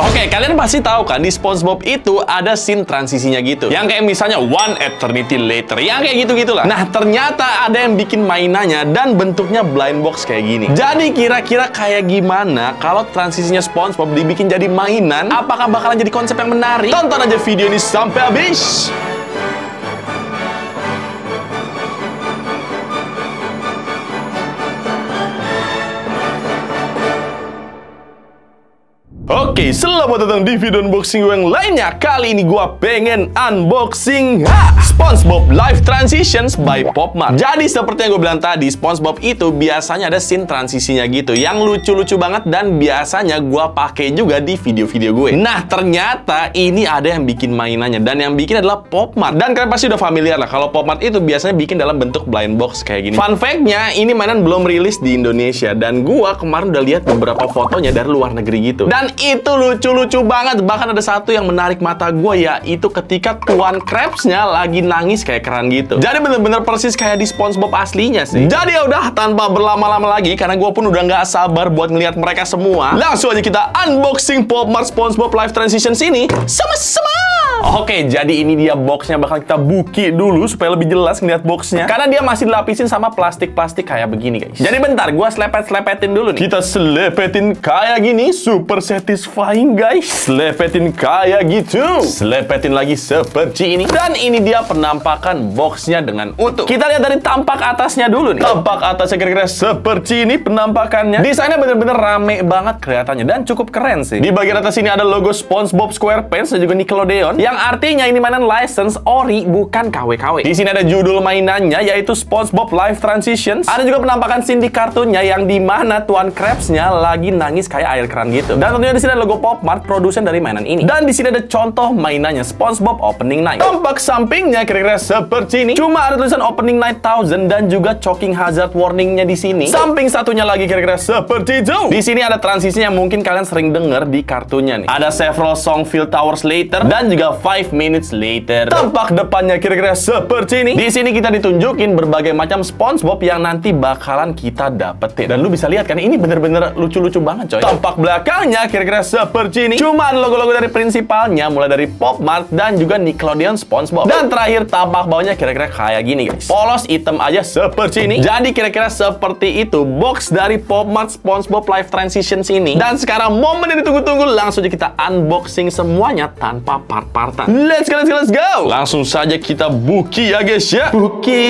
Oh. Oke, okay, kalian pasti tahu kan di SpongeBob itu ada scene transisinya gitu. Yang kayak misalnya One Eternity Later, yang kayak gitu-gitulah. Nah, ternyata ada yang bikin mainannya dan bentuknya blind box kayak gini. Jadi kira-kira kayak gimana kalau transisinya SpongeBob dibikin jadi mainan? Apakah bakalan jadi konsep yang menarik? Tonton aja video ini sampai habis. Oke, selamat datang di video unboxing gue yang lainnya. Kali ini gue pengen unboxing ha! SpongeBob Live Transitions by Popmart. Jadi seperti yang gue bilang tadi, SpongeBob itu biasanya ada scene transisinya gitu, yang lucu-lucu banget dan biasanya gue pakai juga di video-video gue. Nah, ternyata ini ada yang bikin mainannya dan yang bikin adalah Popmart. Dan kalian pasti udah familiar lah kalau Popmart itu biasanya bikin dalam bentuk blind box kayak gini. Fun factnya, ini mainan belum rilis di Indonesia dan gue kemarin udah lihat beberapa fotonya dari luar negeri gitu. Dan itu itu lucu-lucu banget. Bahkan ada satu yang menarik mata gue itu ketika Tuan krabs lagi nangis kayak keran gitu. Jadi bener-bener persis kayak di SpongeBob aslinya sih. Hmm. Jadi ya udah tanpa berlama-lama lagi karena gue pun udah nggak sabar buat ngelihat mereka semua. Langsung aja kita unboxing Pop SpongeBob Live Transitions ini sama-sama Oke, jadi ini dia boxnya bakal kita buki dulu supaya lebih jelas ngeliat boxnya. Karena dia masih dilapisin sama plastik-plastik kayak begini guys. Jadi bentar, gue selepet-selepetin dulu nih. Kita selepetin kayak gini, super satisfying guys. Selepetin kayak gitu. Selepetin lagi seperti ini. Dan ini dia penampakan boxnya dengan utuh. Kita lihat dari tampak atasnya dulu nih. Tampak atasnya kira-kira seperti ini penampakannya. Desainnya bener-bener rame banget kelihatannya dan cukup keren sih. Di bagian atas ini ada logo SpongeBob SquarePants dan juga Nickelodeon. Ya yang artinya ini mainan license ori bukan KW-KW. Di sini ada judul mainannya yaitu SpongeBob Live Transitions. Ada juga penampakan scene di kartunnya yang dimana Tuan Krabs-nya lagi nangis kayak air keran gitu. Dan tentunya di sini ada logo Pop Mart produsen dari mainan ini. Dan di sini ada contoh mainannya SpongeBob Opening Night. Tampak sampingnya kira-kira seperti ini. Cuma ada tulisan Opening Night 1000 dan juga Choking Hazard Warning-nya di sini. Samping satunya lagi kira-kira seperti itu. Di sini ada transisinya yang mungkin kalian sering denger di kartunya nih. Ada several song Field Towers Later dan juga 5 minutes later. Tampak depannya kira-kira seperti ini. Di sini kita ditunjukin berbagai macam SpongeBob yang nanti bakalan kita dapetin. Dan lu bisa lihat kan ini bener-bener lucu-lucu banget coy. Tampak belakangnya kira-kira seperti ini. Cuman logo-logo dari prinsipalnya mulai dari PopMart dan juga Nickelodeon SpongeBob. Dan terakhir tampak bawahnya kira-kira kayak gini guys. Polos item aja seperti ini. Jadi kira-kira seperti itu box dari PopMart SpongeBob Live Transitions ini. Dan sekarang momen yang ditunggu-tunggu langsung aja kita unboxing semuanya tanpa part-part Jakarta. Let's go, let's go, let's go! Langsung saja kita buki ya guys ya. Buki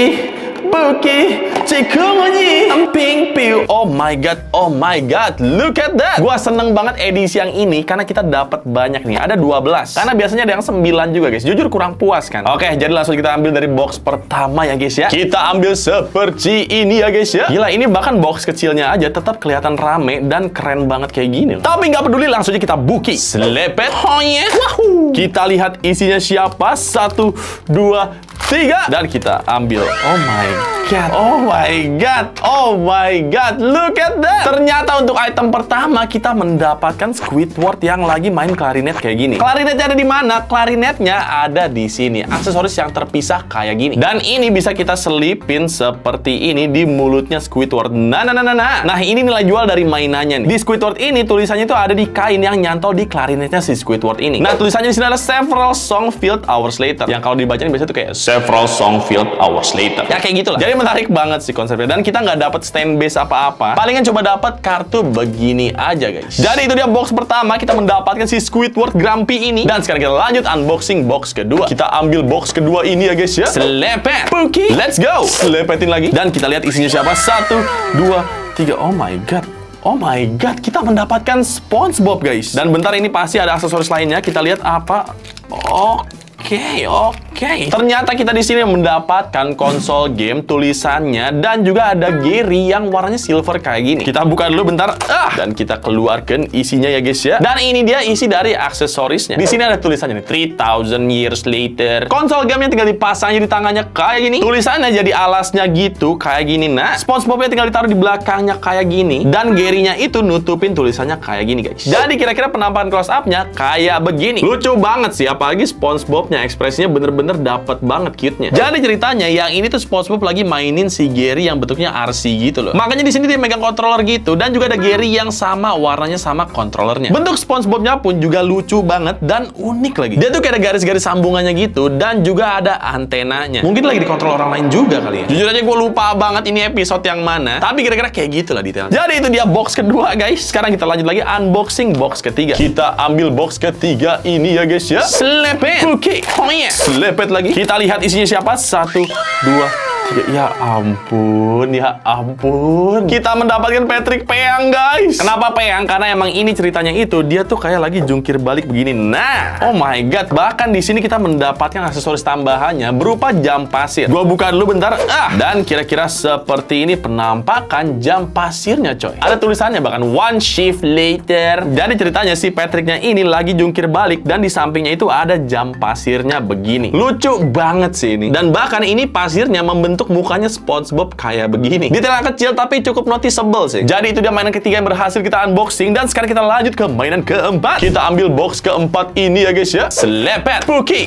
pergi Cikungunyi pink piu Oh my god Oh my god Look at that Gua seneng banget edisi yang ini Karena kita dapat banyak nih Ada 12 Karena biasanya ada yang 9 juga guys Jujur kurang puas kan Oke jadi langsung kita ambil dari box pertama ya guys ya Kita ambil seperti ini ya guys ya Gila ini bahkan box kecilnya aja Tetap kelihatan rame Dan keren banget kayak gini loh. Tapi nggak peduli langsung aja kita buki Selepet Oh yeah. Wahoo. Kita lihat isinya siapa Satu Dua Tiga Dan kita ambil Oh my god. Oh my god. Oh my god. Look at that. Ternyata untuk item pertama kita mendapatkan Squidward yang lagi main klarinet kayak gini. Klarinetnya ada di mana? Klarinetnya ada di sini. Aksesoris yang terpisah kayak gini. Dan ini bisa kita selipin seperti ini di mulutnya Squidward. Nah, nah, nah, nah, nah. Nah, ini nilai jual dari mainannya nih. Di Squidward ini tulisannya itu ada di kain yang nyantol di klarinetnya si Squidward ini. Nah, tulisannya di sini ada several song filled hours later. Yang kalau dibaca biasanya tuh kayak several song filled hours later. Ya kayak gitu gitu Jadi menarik banget sih konsepnya. Dan kita nggak dapat stand base apa-apa. Palingan coba dapat kartu begini aja guys. Jadi itu dia box pertama kita mendapatkan si Squidward Grumpy ini. Dan sekarang kita lanjut unboxing box kedua. Kita ambil box kedua ini ya guys ya. Selepet. Puki. Let's go. Selepetin lagi. Dan kita lihat isinya siapa. Satu, dua, tiga. Oh my god. Oh my god, kita mendapatkan SpongeBob guys. Dan bentar ini pasti ada aksesoris lainnya. Kita lihat apa. Oke, okay, oke okay. ternyata kita di sini mendapatkan konsol game tulisannya dan juga ada Gary yang warnanya silver kayak gini. Kita buka dulu bentar. Ah, dan kita keluarkan isinya ya guys ya. Dan ini dia isi dari aksesorisnya. Di sini ada tulisannya nih 3000 years later. Konsol game yang tinggal dipasang di tangannya kayak gini. Tulisannya jadi alasnya gitu kayak gini. Nah, SpongeBobnya tinggal ditaruh di belakangnya kayak gini dan Gary-nya itu nutupin tulisannya kayak gini guys. Jadi kira-kira penampakan close up-nya kayak begini. Lucu banget sih apalagi SpongeBobnya ekspresinya bener-bener bener-bener dapat banget cute-nya. Jadi ceritanya yang ini tuh SpongeBob lagi mainin si Gary yang bentuknya RC gitu loh. Makanya di sini dia megang controller gitu dan juga ada Gary yang sama warnanya sama controllernya. Bentuk SpongeBobnya pun juga lucu banget dan unik lagi. Dia tuh kayak ada garis-garis sambungannya gitu dan juga ada antenanya. Mungkin lagi dikontrol orang lain juga kali ya. Jujur aja gue lupa banget ini episode yang mana, tapi kira-kira kayak gitulah detailnya. Jadi itu dia box kedua guys. Sekarang kita lanjut lagi unboxing box ketiga. Kita ambil box ketiga ini ya guys ya. it Oke. Okay. Oh yeah. Iya kepepet lagi. Kita lihat isinya siapa? Satu, dua, Ya, ya ampun, ya ampun. Kita mendapatkan Patrick Peang, guys. Kenapa Peang? Karena emang ini ceritanya itu, dia tuh kayak lagi jungkir balik begini. Nah, oh my God. Bahkan di sini kita mendapatkan aksesoris tambahannya berupa jam pasir. Gua buka dulu bentar. Ah, dan kira-kira seperti ini penampakan jam pasirnya, coy. Ada tulisannya bahkan one shift later. Jadi ceritanya si Patricknya ini lagi jungkir balik dan di sampingnya itu ada jam pasirnya begini. Lucu banget sih ini. Dan bahkan ini pasirnya membentuk bentuk mukanya SpongeBob kayak begini. Detail yang kecil tapi cukup noticeable sih. Jadi itu dia mainan ketiga yang berhasil kita unboxing dan sekarang kita lanjut ke mainan keempat. Kita ambil box keempat ini ya guys ya. Slepet, Pookie.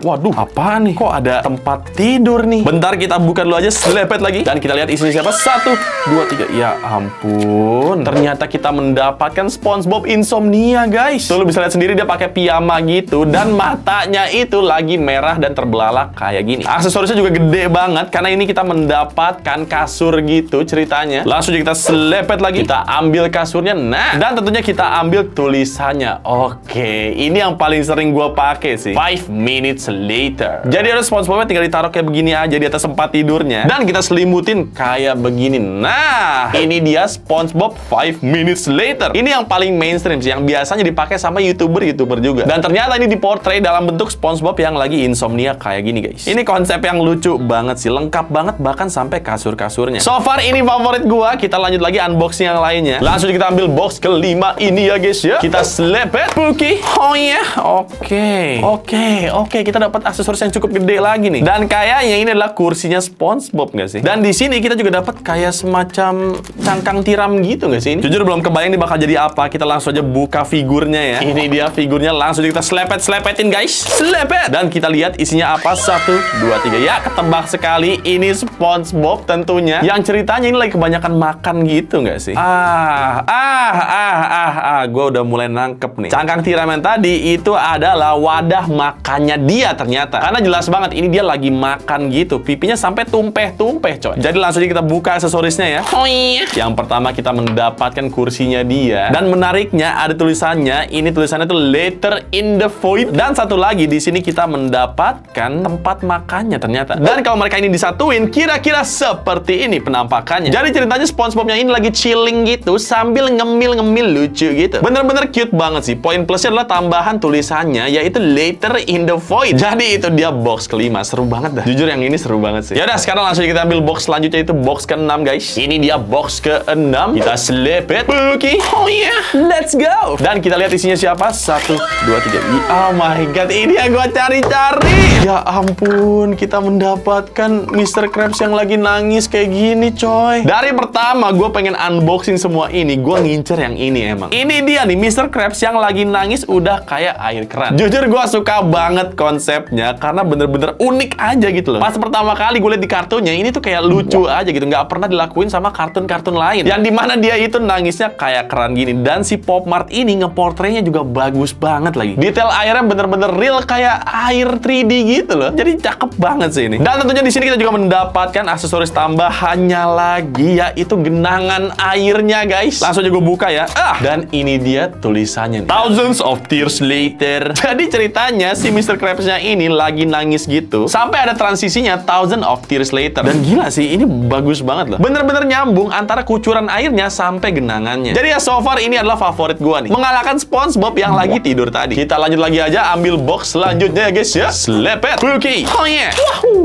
Waduh, apa nih? Kok ada tempat tidur nih? Bentar kita buka dulu aja slepet lagi dan kita lihat isinya siapa. Satu, dua, tiga. Ya ampun. Ternyata kita mendapatkan SpongeBob Insomnia guys. Tuh lu bisa lihat sendiri dia pakai piyama gitu dan matanya itu lagi merah dan terbelalak kayak gini. Aksesorisnya juga gede banget banget karena ini kita mendapatkan kasur gitu ceritanya. Langsung aja kita selepet lagi. Kita ambil kasurnya. Nah, dan tentunya kita ambil tulisannya. Oke, ini yang paling sering gue pakai sih. Five minutes later. Jadi ada SpongeBobnya tinggal ditaruh kayak begini aja di atas tempat tidurnya. Dan kita selimutin kayak begini. Nah, ini dia SpongeBob five minutes later. Ini yang paling mainstream sih, yang biasanya dipakai sama YouTuber-YouTuber juga. Dan ternyata ini diportray dalam bentuk SpongeBob yang lagi insomnia kayak gini, guys. Ini konsep yang lucu banget sih masih lengkap banget bahkan sampai kasur-kasurnya. So far ini favorit gua, kita lanjut lagi unboxing yang lainnya. Langsung kita ambil box kelima ini ya guys ya. Kita selepet buki. Oh iya, oke. Oke, oke kita dapat aksesoris yang cukup gede lagi nih. Dan kayaknya ini adalah kursinya SpongeBob nggak sih? Dan di sini kita juga dapat kayak semacam cangkang tiram gitu nggak sih ini? Jujur belum kebayang ini bakal jadi apa. Kita langsung aja buka figurnya ya. Ini dia figurnya langsung kita selepet-selepetin guys. Selepet. Dan kita lihat isinya apa. Satu, dua, tiga. Ya, ketebak sekali kali ini SpongeBob tentunya yang ceritanya ini lagi kebanyakan makan gitu nggak sih? Ah, ah, ah, ah, ah, gue udah mulai nangkep nih. Cangkang tiramen tadi itu adalah wadah makannya dia ternyata. Karena jelas banget ini dia lagi makan gitu, pipinya sampai tumpeh-tumpeh coy. Jadi langsung aja kita buka aksesorisnya ya. Oh iya. Yang pertama kita mendapatkan kursinya dia dan menariknya ada tulisannya, ini tulisannya tuh letter in the void dan satu lagi di sini kita mendapatkan tempat makannya ternyata. Dan kalau mereka ini ini disatuin, kira-kira seperti ini penampakannya. Jadi ceritanya SpongeBobnya ini lagi chilling gitu sambil ngemil-ngemil lucu gitu. Bener-bener cute banget sih. Poin plusnya adalah tambahan tulisannya yaitu later in the void. Jadi itu dia box kelima. Seru banget dah. Jujur yang ini seru banget sih. Yaudah sekarang langsung kita ambil box selanjutnya itu box ke-6 guys. Ini dia box ke-6. Kita selepet. Buki. Oh yeah. Let's go. Dan kita lihat isinya siapa. Satu, dua, tiga. Oh my god. Ini yang gue cari-cari. Ya ampun. Kita mendapatkan Mr. Krabs yang lagi nangis kayak gini coy. Dari pertama gue pengen unboxing semua ini, gue ngincer yang ini emang. Ini dia nih Mr. Krabs yang lagi nangis udah kayak air keran. Jujur gue suka banget konsepnya karena bener-bener unik aja gitu loh. Pas pertama kali gue liat di kartunya ini tuh kayak lucu aja gitu, nggak pernah dilakuin sama kartun-kartun lain. Yang dimana dia itu nangisnya kayak keran gini dan si Pop Mart ini ngeportrenya juga bagus banget lagi. Detail airnya bener-bener real kayak air 3D gitu loh. Jadi cakep banget sih ini. Dan tentunya di sini kita juga mendapatkan aksesoris tambahannya lagi yaitu genangan airnya guys. Langsung aja gue buka ya. Ah, dan ini dia tulisannya. Thousands of tears later. Jadi ceritanya si Mr. Krabsnya ini lagi nangis gitu sampai ada transisinya thousands of tears later. Dan gila sih ini bagus banget loh. Bener-bener nyambung antara kucuran airnya sampai genangannya. Jadi ya so far ini adalah favorit gua nih. Mengalahkan SpongeBob yang lagi tidur tadi. Kita lanjut lagi aja ambil box selanjutnya ya guys ya. Slepet. Cookie. Oh yeah.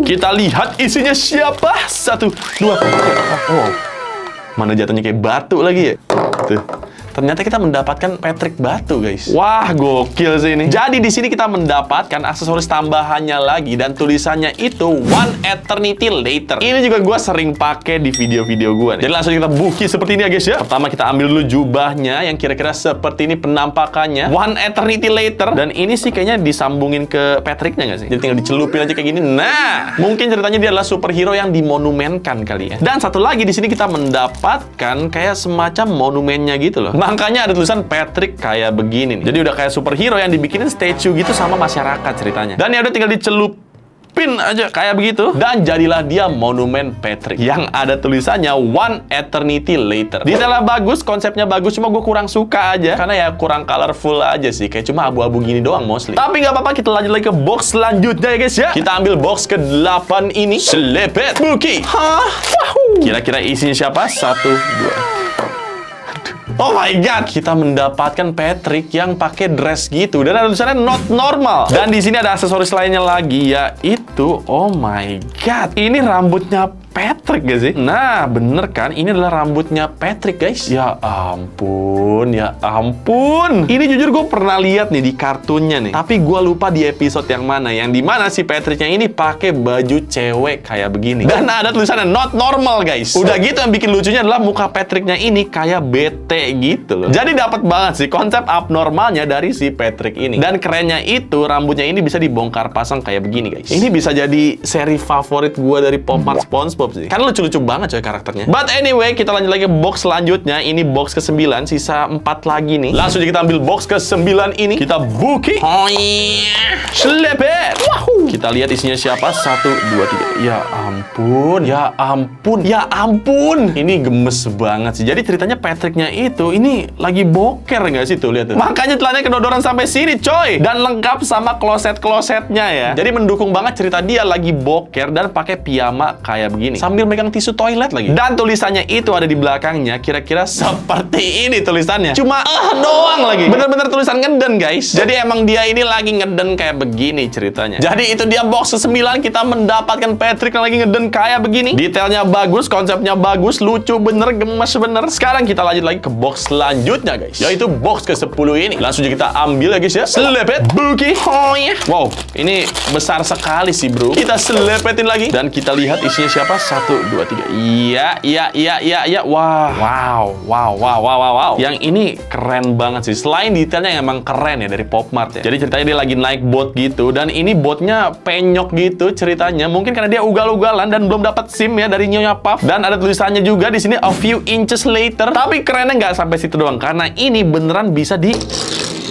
Kita lihat isinya siapa? Satu, dua. Oh, mana jatuhnya kayak batu lagi ya? Tuh ternyata kita mendapatkan Patrick batu, guys. Wah, gokil sih ini. Jadi di sini kita mendapatkan aksesoris tambahannya lagi dan tulisannya itu One Eternity Later. Ini juga gue sering pakai di video-video gue Jadi langsung kita buki seperti ini ya, guys ya. Pertama kita ambil dulu jubahnya yang kira-kira seperti ini penampakannya. One Eternity Later dan ini sih kayaknya disambungin ke Patricknya nggak sih? Jadi tinggal dicelupin aja kayak gini. Nah, mungkin ceritanya dia adalah superhero yang dimonumenkan kali ya. Dan satu lagi di sini kita mendapatkan kayak semacam monumennya gitu loh. Makanya ada tulisan Patrick kayak begini nih. Jadi udah kayak superhero yang dibikinin statue gitu sama masyarakat ceritanya. Dan ya udah tinggal dicelup pin aja kayak begitu dan jadilah dia monumen Patrick yang ada tulisannya one eternity later detailnya bagus konsepnya bagus cuma gue kurang suka aja karena ya kurang colorful aja sih kayak cuma abu-abu gini doang mostly tapi nggak apa-apa kita lanjut lagi ke box selanjutnya ya guys ya kita ambil box ke 8 ini selepet Buki hah kira-kira isinya siapa satu dua Oh my god, kita mendapatkan Patrick yang pakai dress gitu dan ada tulisannya not normal. Dan di sini ada aksesoris lainnya lagi yaitu oh my god, ini rambutnya Patrick gak sih? Nah, bener kan? Ini adalah rambutnya Patrick, guys. Ya ampun, ya ampun. Ini jujur gue pernah lihat nih di kartunnya nih. Tapi gue lupa di episode yang mana. Yang dimana si Patricknya ini pakai baju cewek kayak begini. Dan ada tulisannya not normal, guys. Udah gitu yang bikin lucunya adalah muka Patricknya ini kayak bete gitu loh. Jadi dapat banget sih konsep abnormalnya dari si Patrick ini. Dan kerennya itu, rambutnya ini bisa dibongkar pasang kayak begini, guys. Ini bisa jadi seri favorit gue dari Popmart Sponsor. SpongeBob sih. Karena lucu-lucu banget coy karakternya. But anyway, kita lanjut lagi box selanjutnya. Ini box ke-9, sisa 4 lagi nih. Langsung aja kita ambil box ke-9 ini. Kita buki. Oh iya. Sleper. Wahoo. Kita lihat isinya siapa. Satu, dua, tiga. Ya ampun. Ya ampun. Ya ampun. Ini gemes banget sih. Jadi ceritanya Patricknya itu, ini lagi boker nggak sih tuh? Lihat tuh. Makanya telannya kedodoran sampai sini coy. Dan lengkap sama kloset-klosetnya ya. Jadi mendukung banget cerita dia lagi boker dan pakai piyama kayak begini ini. Sambil megang tisu toilet lagi. Dan tulisannya itu ada di belakangnya kira-kira seperti ini tulisannya. Cuma eh doang lagi. Bener-bener tulisan ngeden guys. Jadi emang dia ini lagi ngeden kayak begini ceritanya. Jadi itu dia box ke-9 kita mendapatkan Patrick yang lagi ngeden kayak begini. Detailnya bagus, konsepnya bagus, lucu bener, gemes bener. Sekarang kita lanjut lagi ke box selanjutnya guys. Yaitu box ke-10 ini. Langsung aja kita ambil ya guys ya. Selepet. Buki. Oh ya. Wow. Ini besar sekali sih bro. Kita selepetin lagi. Dan kita lihat isinya siapa? satu, dua, tiga. Iya, iya, iya, iya, iya. Wah. Wow, wow, wow, wow, wow, wow. Yang ini keren banget sih. Selain detailnya yang emang keren ya dari Popmart ya. Jadi ceritanya dia lagi naik bot gitu. Dan ini botnya penyok gitu ceritanya. Mungkin karena dia ugal-ugalan dan belum dapat SIM ya dari Nyonya Puff. Dan ada tulisannya juga di sini a few inches later. Tapi kerennya nggak sampai situ doang. Karena ini beneran bisa di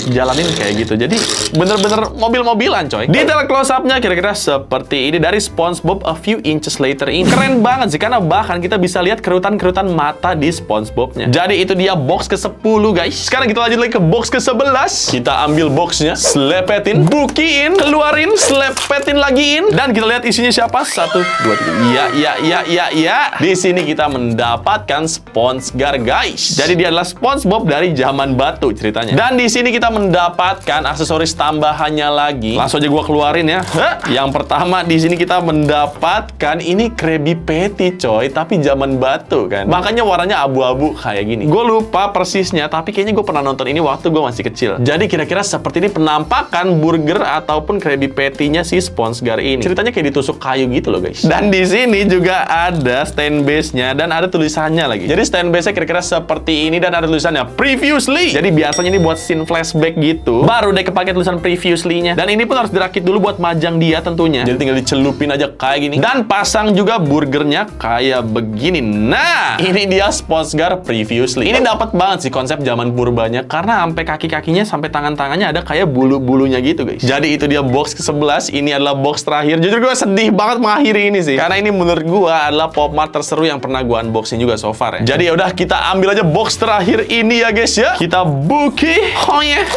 jalanin kayak gitu. Jadi bener-bener mobil-mobilan coy. Detail close up-nya kira-kira seperti ini dari SpongeBob A Few Inches Later ini. Keren banget sih karena bahkan kita bisa lihat kerutan-kerutan mata di SpongeBob-nya. Jadi itu dia box ke-10 guys. Sekarang kita lanjut lagi ke box ke-11. Kita ambil box-nya, slepetin, bukiin, keluarin, slepetin lagiin dan kita lihat isinya siapa? Satu, dua, tiga. Iya, iya, iya, iya, iya. Di sini kita mendapatkan SpongeGar guys. Jadi dia adalah SpongeBob dari zaman batu ceritanya. Dan di sini kita mendapatkan aksesoris tambahannya lagi. Langsung aja gua keluarin ya. Hah? Yang pertama di sini kita mendapatkan ini Krabby Patty coy, tapi zaman batu kan. Makanya warnanya abu-abu kayak gini. Gue lupa persisnya, tapi kayaknya gue pernah nonton ini waktu gue masih kecil. Jadi kira-kira seperti ini penampakan burger ataupun Krabby Patty-nya si Sponsgar ini. Ceritanya kayak ditusuk kayu gitu loh guys. Dan di sini juga ada stand base-nya dan ada tulisannya lagi. Jadi stand base-nya kira-kira seperti ini dan ada tulisannya previously. Jadi biasanya ini buat scene flashback back gitu, baru deh kepake tulisan previously-nya. Dan ini pun harus dirakit dulu buat majang dia tentunya. Jadi tinggal dicelupin aja kayak gini. Dan pasang juga burgernya kayak begini. Nah, ini dia Sponsgar previously. Ini dapat banget sih konsep zaman burbanya karena sampai kaki-kakinya sampai tangan-tangannya ada kayak bulu-bulunya gitu, guys. Jadi itu dia box ke-11, ini adalah box terakhir. Jujur gue sedih banget mengakhiri ini sih. Karena ini menurut gue adalah pop mart terseru yang pernah gue unboxing juga so far ya. Jadi ya udah kita ambil aja box terakhir ini ya guys ya. Kita buki. Oh ya. Yeah.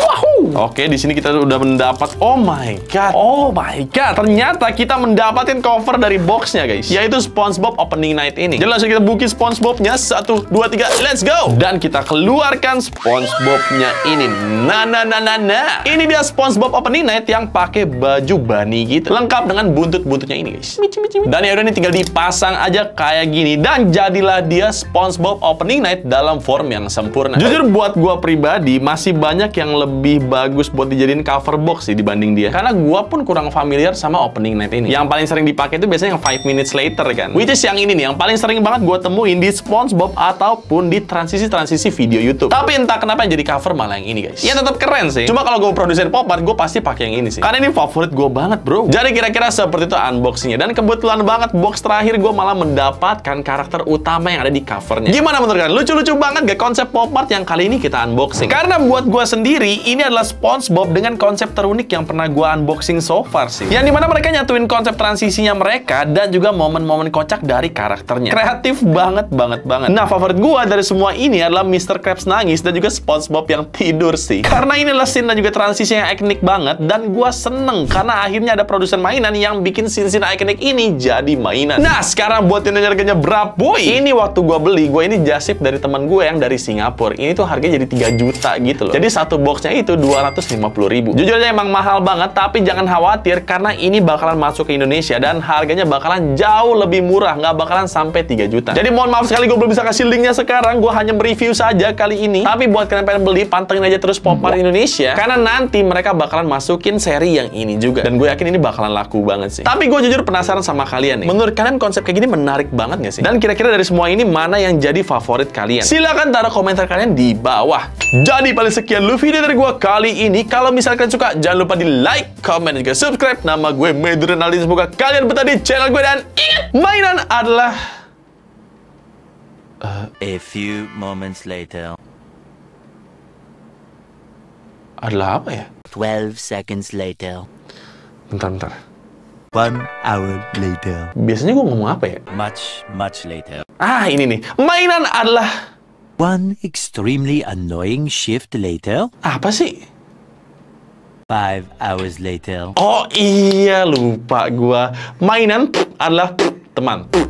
Oke, di sini kita sudah mendapat oh my god. Oh my god. Ternyata kita mendapatkan cover dari boxnya, guys. Yaitu SpongeBob Opening Night ini. Jadi langsung kita buki SpongeBobnya. Satu, dua, tiga, let's go. Dan kita keluarkan SpongeBobnya ini. Nah, nah, nah, nah, nah. Ini dia SpongeBob Opening Night yang pakai baju bunny gitu. Lengkap dengan buntut-buntutnya ini, guys. Dan ya udah ini tinggal dipasang aja kayak gini. Dan jadilah dia SpongeBob Opening Night dalam form yang sempurna. Jujur buat gua pribadi masih banyak yang lebih bagus buat dijadiin cover box sih dibanding dia. Karena gua pun kurang familiar sama opening night ini. Yang paling sering dipakai itu biasanya yang 5 minutes later kan. Which is yang ini nih, yang paling sering banget gua temuin di SpongeBob ataupun di transisi-transisi video YouTube. Tapi entah kenapa yang jadi cover malah yang ini guys. Ya tetap keren sih. Cuma kalau gue produsen pop art, gue pasti pakai yang ini sih. Karena ini favorit gue banget bro. Jadi kira-kira seperti itu unboxingnya. Dan kebetulan banget box terakhir gue malah mendapatkan karakter utama yang ada di covernya. Gimana menurut kalian? Lucu-lucu banget gak konsep pop art yang kali ini kita unboxing? Karena buat gue sendiri, ini adalah SpongeBob dengan konsep terunik yang pernah gue unboxing so far sih. Yang dimana mereka nyatuin konsep transisinya mereka dan juga momen-momen kocak dari karakternya. Kreatif banget, banget, banget. Nah, favorit gue dari semua ini adalah Mr. Krabs nangis dan juga SpongeBob yang tidur sih. Karena ini adalah scene dan juga transisi yang ikonik banget dan gue seneng karena akhirnya ada produsen mainan yang bikin scene-scene ikonik ini jadi mainan. Nah, sekarang buat yang harganya berapa? Boy, ini waktu gue beli, gue ini jasip dari teman gue yang dari Singapura. Ini tuh harganya jadi 3 juta gitu loh. Jadi satu box cost itu 250 ribu. Jujur aja emang mahal banget, tapi jangan khawatir karena ini bakalan masuk ke Indonesia dan harganya bakalan jauh lebih murah, nggak bakalan sampai 3 juta. Jadi mohon maaf sekali gue belum bisa kasih linknya sekarang, gue hanya mereview saja kali ini. Tapi buat kalian pengen beli, pantengin aja terus popar Indonesia, karena nanti mereka bakalan masukin seri yang ini juga. Dan gue yakin ini bakalan laku banget sih. Tapi gue jujur penasaran sama kalian nih. Menurut kalian konsep kayak gini menarik banget nggak sih? Dan kira-kira dari semua ini mana yang jadi favorit kalian? Silahkan taruh komentar kalian di bawah. Jadi paling sekian lu video dari dari gue kali ini. Kalau misalkan suka, jangan lupa di like, comment, dan juga subscribe. Nama gue Medren Semoga kalian betah di channel gue. Dan ingat, mainan adalah... Uh, A few moments later. Adalah apa ya? 12 seconds later. Bentar, bentar. One hour later. Biasanya gue ngomong apa ya? Much, much later. Ah, ini nih. Mainan adalah... One extremely annoying shift later. Apa sih? Five hours later. Oh iya, lupa gua. Mainan pff, adalah pff, teman. Pff.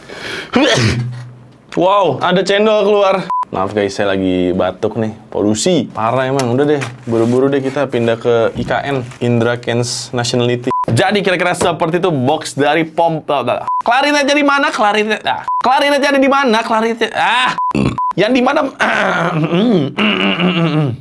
wow, ada cendol keluar. Maaf guys, saya lagi batuk nih. Polusi. Parah emang. Udah deh, buru-buru deh kita pindah ke IKN. Indra Kens Nationality. Jadi kira-kira seperti itu box dari pom... Klarinet jadi mana? Klarinet... Ah. Klarinet jadi di mana? Klarinet... Ah! Yang di mana? Mm, mm, mm,